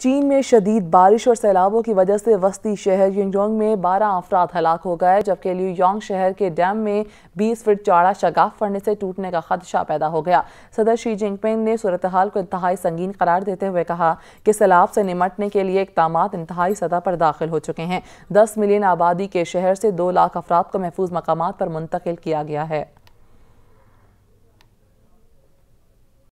चीन में शदीद बारिश और सैलाबों की वजह से वस्ती शहर यंगजोंग में 12 अफराद हलाक हो गए जबकि ल्यूयोंग शहर के डैम में 20 फीट चौड़ा शगाफ पड़ने से टूटने का खदशा पैदा हो गया सदर शी जिनपिंग ने सूरत हाल को इंतहाई संगीन करार देते हुए कहा कि सैलाब से निमटने के लिए इकदाम इंतहाई सतह पर दाखिल हो चुके हैं दस मिलियन आबादी के शहर से दो लाख अफराद को महफूज मकाम पर मुंतकिल किया गया है